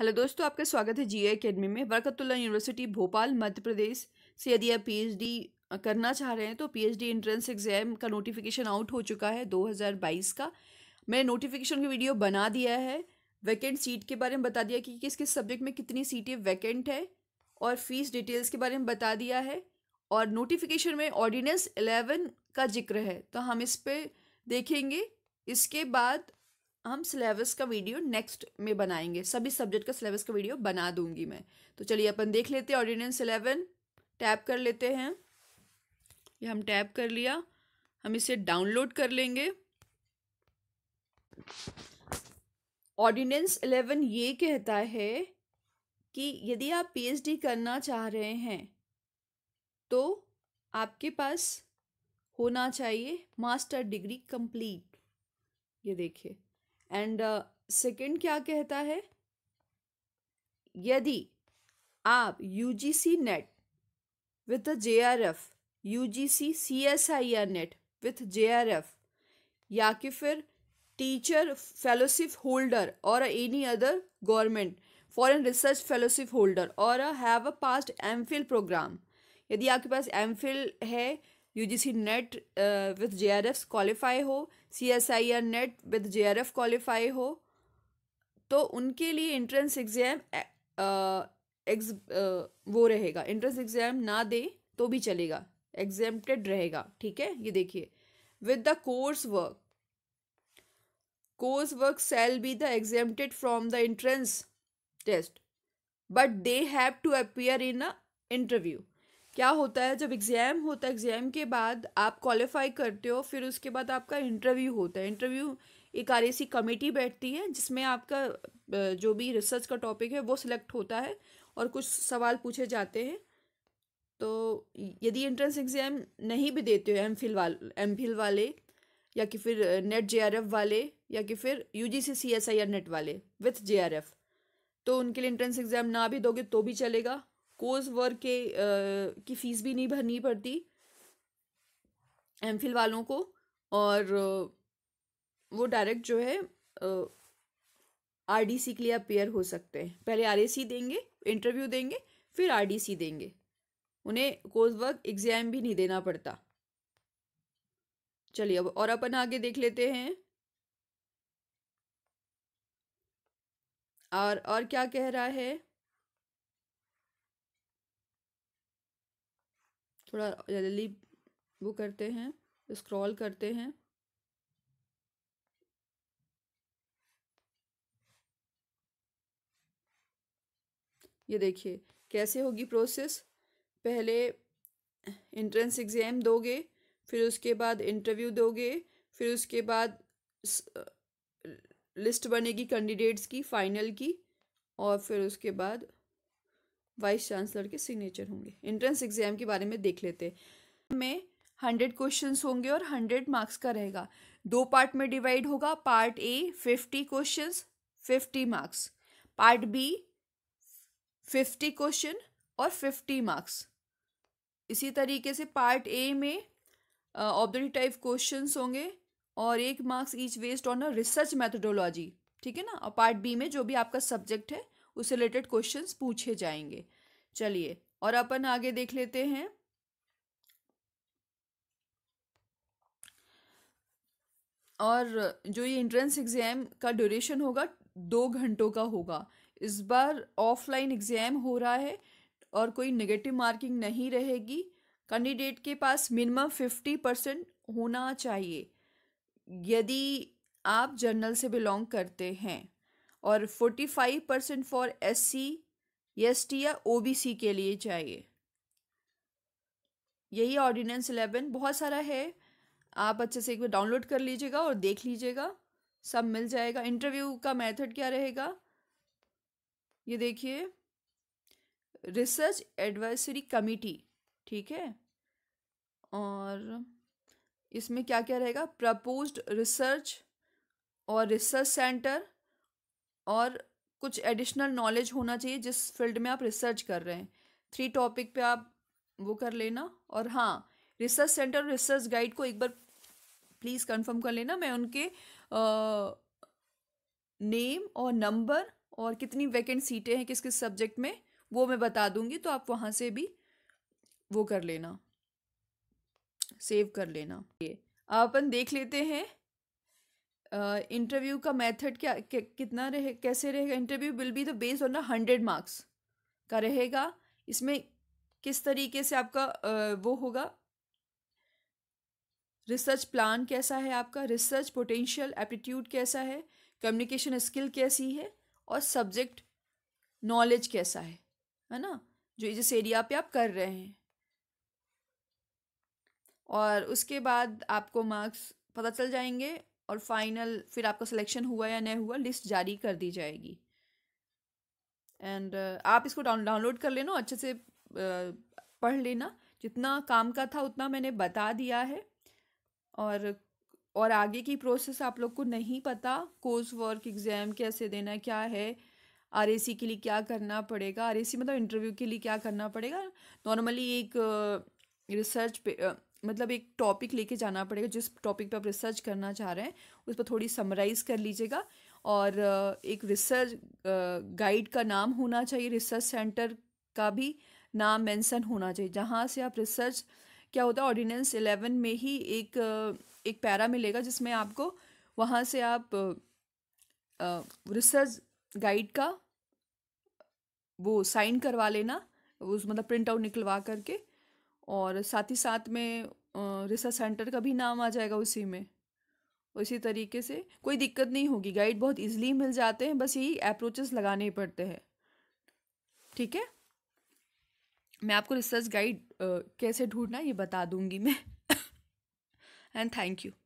hello दोस्तों आपका स्वागत है जी अकेडमी में बरकतुल्ला यूनिवर्सिटी भोपाल मध्य प्रदेश से यदि आप पीएचडी करना चाह रहे हैं तो पीएचडी एंट्रेंस एग्ज़ाम का नोटिफिकेशन आउट हो चुका है 2022 का मैंने नोटिफिकेशन की वीडियो बना दिया है वैकेंट सीट के बारे में बता दिया कि किस किस सब्जेक्ट में कितनी सीटें वैकेंट है और फीस डिटेल्स के बारे में बता दिया है और नोटिफिकेशन में ऑर्डिनेंस इलेवन का जिक्र है तो हम इस पर देखेंगे इसके बाद हम सिलेबस का वीडियो नेक्स्ट में बनाएंगे सभी सब्जेक्ट का सिलेबस का वीडियो बना दूंगी मैं तो चलिए अपन देख लेते हैं ऑर्डिनेंस इलेवन टैप कर लेते हैं ये हम टैप कर लिया हम इसे डाउनलोड कर लेंगे ऑर्डिनेंस इलेवन ये कहता है कि यदि आप पीएचडी करना चाह रहे हैं तो आपके पास होना चाहिए मास्टर डिग्री कंप्लीट ये देखिए एंड सेकंड uh, क्या कहता है यदि आप U G C NET with J R F U G C C S I R NET with J R F या कि फिर टीचर फेलोशिप होल्डर और any other government foreign research fellowship holder और have a past M phil programme यदि आपके पास M phil है U G C NET with J R F qualify हो C S I R NET with J R F qualify हो तो उनके लिए इंट्रेंस एग्ज़ाम एग्ज वो रहेगा इंट्रेंस एग्ज़ाम ना दे तो भी चलेगा एग्जेम्प्टेड रहेगा ठीक है ये देखिए with the course work course work shall be the exempted from the entrance test but they have to appear in a interview क्या होता है जब एग्ज़ाम होता है एग्ज़ाम के बाद आप क्वालिफाई करते हो फिर उसके बाद आपका इंटरव्यू होता है इंटरव्यू एक आर कमेटी बैठती है जिसमें आपका जो भी रिसर्च का टॉपिक है वो सिलेक्ट होता है और कुछ सवाल पूछे जाते हैं तो यदि एंट्रेंस एग्ज़ाम नहीं भी देते हो एम फिल वाल एम फिल वाले या कि फिर नेट जे वाले या कि फिर you G C C S आई या नेट वाले विथ जे तो उनके लिए एंट्रेंस एग्ज़ाम ना भी दोगे तो भी चलेगा कोर्स वर्क के आ, की फ़ीस भी नहीं भरनी पड़ती एम वालों को और वो डायरेक्ट जो है आर डी सी के लिए अपेयर हो सकते हैं पहले आर ए सी देंगे इंटरव्यू देंगे फिर आर डी सी देंगे उन्हें कोर्स वर्क एग्ज़ाम भी नहीं देना पड़ता चलिए अब और अपन आगे देख लेते हैं और और क्या कह रहा है थोड़ा जल्दी वो करते हैं स्क्रॉल करते हैं ये देखिए कैसे होगी प्रोसेस पहले इंट्रेंस एग्ज़ाम दोगे फिर उसके बाद इंटरव्यू दोगे फिर उसके बाद लिस्ट बनेगी कैंडिडेट्स की फाइनल की और फिर उसके बाद वाइस चांसलर के सिग्नेचर होंगे एंट्रेंस एग्जाम के बारे में देख लेते में हंड्रेड क्वेश्चन होंगे और हंड्रेड मार्क्स का रहेगा दो पार्ट में डिवाइड होगा part A fifty question fifty marks part B fifty question और फिफ्टी मार्क्स इसी तरीके से पार्ट ए में ऑब्जेक्टिव टाइप क्वेश्चन होंगे और एक marks each based on a research methodology ठीक है ना और पार्ट बी में जो भी आपका सब्जेक्ट है उससे रिलेटेड क्वेश्चंस पूछे जाएंगे चलिए और अपन आगे देख लेते हैं और जो ये इंट्रेंस एग्ज़ाम का ड्यूरेशन होगा दो घंटों का होगा इस बार ऑफलाइन एग्ज़ाम हो रहा है और कोई नेगेटिव मार्किंग नहीं रहेगी कैंडिडेट के पास मिनिमम फिफ्टी परसेंट होना चाहिए यदि आप जर्नल से बिलोंग करते हैं और 45 percent for S C S T या ओ बी सी के लिए चाहिए यही ऑर्डिनेंस एलेवन बहुत सारा है आप अच्छे से एक बार डाउनलोड कर लीजिएगा और देख लीजिएगा सब मिल जाएगा इंटरव्यू का मेथड क्या रहेगा ये देखिए रिसर्च एडवाइसरी कमिटी ठीक है और इसमें क्या क्या रहेगा प्रपोज्ड रिसर्च और रिसर्च सेंटर और कुछ एडिशनल नॉलेज होना चाहिए जिस फील्ड में आप रिसर्च कर रहे हैं थ्री टॉपिक पे आप वो कर लेना और हाँ रिसर्च सेंटर रिसर्च गाइड को एक बार प्लीज़ कंफर्म कर लेना मैं उनके आ, नेम और नंबर और कितनी वैकेंट सीटें हैं किस किस सब्जेक्ट में वो मैं बता दूंगी तो आप वहाँ से भी वो कर लेना सेव कर लेना ये आप अपन देख लेते हैं इंटरव्यू का मेथड क्या कितना रहे कैसे रहेगा interview will be the based on the hundred marks का रहेगा इसमें किस तरीके से आपका uh, वो होगा रिसर्च प्लान कैसा है आपका रिसर्च पोटेंशियल एप्टीट्यूड कैसा है कम्युनिकेशन स्किल कैसी है और सब्जेक्ट नॉलेज कैसा है है ना जो जिस एरिया पे आप कर रहे हैं और उसके बाद आपको मार्क्स पता चल जाएंगे और फाइनल फिर आपका सिलेक्शन हुआ या नहीं हुआ लिस्ट जारी कर दी जाएगी एंड uh, आप इसको डाउन डाउनलोड कर लेना अच्छे से uh, पढ़ लेना जितना काम का था उतना मैंने बता दिया है और और आगे की प्रोसेस आप लोग को नहीं पता कोर्स वर्क एग्ज़ाम कैसे देना क्या है आर के लिए क्या करना पड़ेगा आर मतलब इंटरव्यू के लिए क्या करना पड़ेगा नॉर्मली एक रिसर्च uh, मतलब एक टॉपिक लेके जाना पड़ेगा जिस टॉपिक पर आप रिसर्च करना चाह रहे हैं उस पर थोड़ी समराइज़ कर लीजिएगा और एक रिसर्च गाइड का नाम होना चाहिए रिसर्च सेंटर का भी नाम मेंशन होना चाहिए जहाँ से आप रिसर्च क्या होता है ऑर्डिनेंस एलेवन में ही एक एक पैरा मिलेगा जिसमें आपको वहाँ से आप रिसर्च गाइड का वो साइन करवा लेना उस मतलब प्रिंट आउट निकलवा करके और साथ ही साथ में रिसर्च सेंटर का भी नाम आ जाएगा उसी में इसी तरीके से कोई दिक्कत नहीं होगी गाइड बहुत इजीली मिल जाते हैं बस यही अप्रोचेस लगाने पड़ते हैं ठीक है मैं आपको रिसर्च गाइड कैसे ढूंढना ये बता दूंगी मैं एंड थैंक यू